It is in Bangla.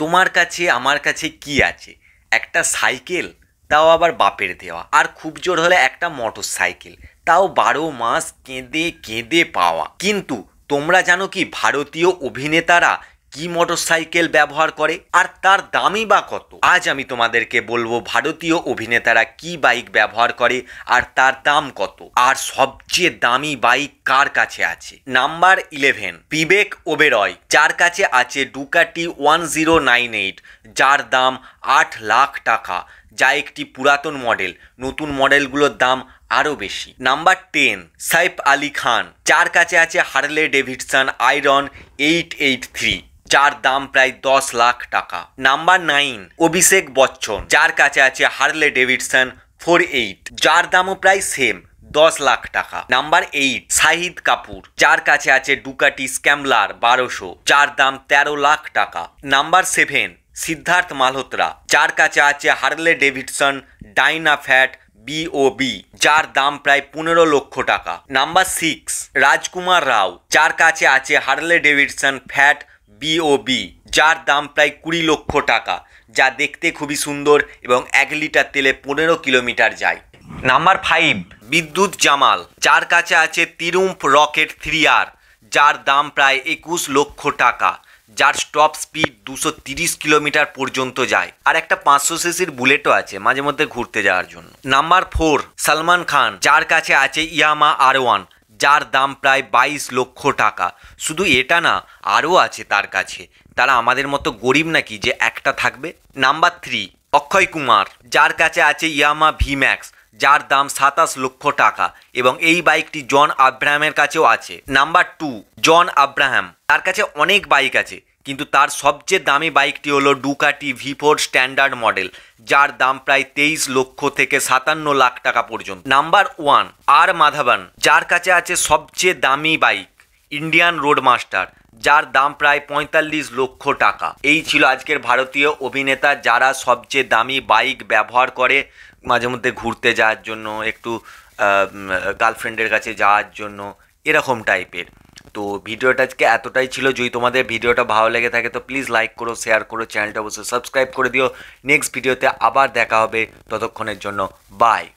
তোমার কাছে আমার কাছে কি আছে একটা সাইকেল তাও আবার বাপের দেওয়া আর খুব জোর হলে একটা মোটর সাইকেল তাও বারো মাস কেঁদে কেঁদে পাওয়া কিন্তু তোমরা জানো কি ভারতীয় অভিনেতারা কি মোটরসাইকেল ব্যবহার করে আর তার দামই বা কত আজ আমি তোমাদেরকে বলবো ভারতীয় অভিনেতারা কি বাইক ব্যবহার করে আর তার দাম কত আর সবচেয়ে দামি বাইক কার কাছে আছে নাম্বার ইলেভেন বিবেক ওবেরয় যার কাছে আছে Ducati one zero nine eight যার দাম আট লাখ টাকা যা একটি পুরাতন মডেল নতুন মডেলগুলোর দাম আরও বেশি নাম্বার টেন সাইফ আলী খান যার কাছে আছে Harley Davidson Iron eight eight three যার দাম প্রায় দশ লাখ টাকা নাম্বার নাইন অভিষেক বচ্চন যার কাছে আছে হার্লে ডেভিডসন ফোর এইট যার দামও প্রায় সেম দশ লাখ টাকা নাম্বার এইট শাহিদ কাপুর যার কাছে আছে ডুকাটি স্ক্যামলার বারোশো যার দাম তেরো লাখ টাকা নাম্বার সেভেন সিদ্ধার্থ মালহোত্রা যার কাছে আছে Harley Davidson Dyna Fat BOB যার দাম প্রায় পনেরো লক্ষ টাকা নাম্বার সিক্স রাজকুমার রাও যার কাছে আছে হার্লে ডেভিডসন ফ্যাট বিওবি যার দাম প্রায় কুড়ি লক্ষ টাকা যা দেখতে খুবই সুন্দর এবং এক লিটার তেলে পনেরো কিলোমিটার যায় নাম্বার ফাইভ বিদ্যুৎ জামাল যার কাছে আছে তিরুম্প রকেট থ্রি আর যার দাম প্রায় একুশ লক্ষ টাকা যার টপ স্পিড দুশো তিরিশ কিলোমিটার পর্যন্ত যায় আর একটা পাঁচশো সিসির বুলেটও আছে মাঝে মধ্যে ঘুরতে যাওয়ার জন্য নাম্বার ফোর সালমান খান যার কাছে আছে ইয়ামা আর ওয়ান যার দাম প্রায় বাইশ লক্ষ টাকা শুধু এটা না আরও আছে তার কাছে তারা আমাদের মতো গরিব নাকি যে একটা থাকবে নাম্বার থ্রি অক্ষয় কুমার যার কাছে আছে ইয়ামা ভি ম্যাক্স যার দাম সাতাশ লক্ষ টাকা এবং এই বাইকটি জন আব্রাহামের কাছেও আছে নাম্বার টু জন আব্রাহাম তার কাছে অনেক বাইক আছে কিন্তু তার সবচেয়ে দামি বাইকটি হলো Ducati V four standard model যার দাম প্রায় তেইশ লক্ষ থেকে সাতান্ন লাখ টাকা পর্যন্ত নাম্বার ওয়ান আর মাধাবান যার কাছে আছে সবচেয়ে দামি বাইক ইন্ডিয়ান রোড মাস্টার যার দাম প্রায় পঁয়তাল্লিশ লক্ষ টাকা এই ছিল আজকের ভারতীয় অভিনেতা যারা সবচেয়ে দামি বাইক ব্যবহার করে মাঝে মধ্যে ঘুরতে যাওয়ার জন্য একটু গার্লফ্রেন্ডের কাছে যাওয়ার জন্য এরকম টাইপের তো ভিডিওটা আজকে এতটাই ছিল যদি তোমাদের ভিডিওটা ভালো লেগে থাকে তো প্লিজ লাইক করো শেয়ার করো চ্যানেলটা অবশ্যই সাবস্ক্রাইব করে দিও নেক্সট ভিডিওতে আবার দেখা হবে ততক্ষণের জন্য বাই